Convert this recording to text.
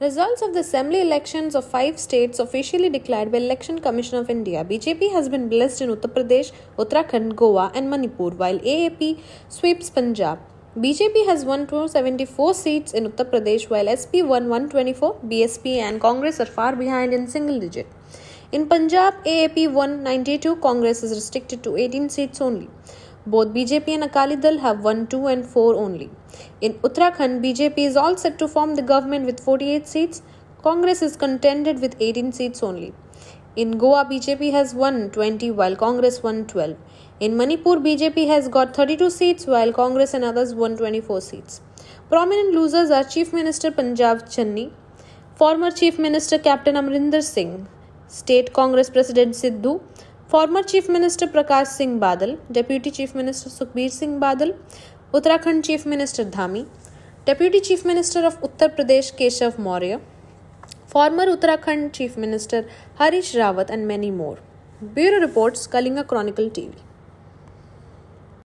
Results of the assembly elections of five states officially declared by Election Commission of India. BJP has been blessed in Uttar Pradesh, Uttarakhand, Goa, and Manipur, while AAP sweeps Punjab. BJP has won 274 seats in Uttar Pradesh, while SP won 124. BSP and Congress are far behind in single digit. In Punjab, AAP won 92. Congress is restricted to 18 seats only. Both BJP and Akali Dal have 1, 2 and 4 only. In Uttarakhand, BJP is all set to form the government with 48 seats. Congress is contended with 18 seats only. In Goa, BJP has won 20 while Congress won 12. In Manipur, BJP has got 32 seats while Congress and others won 24 seats. Prominent losers are Chief Minister Punjab Channi, former Chief Minister Captain Amrinder Singh, State Congress President Sidhu, former chief minister Prakash Singh Badal deputy chief minister Sukhbir Singh Badal Uttarakhand chief minister Dhami deputy chief minister of Uttar Pradesh Keshav Maurya former Uttarakhand chief minister Harish Rawat and many more bureau reports Kalinga chronicle TV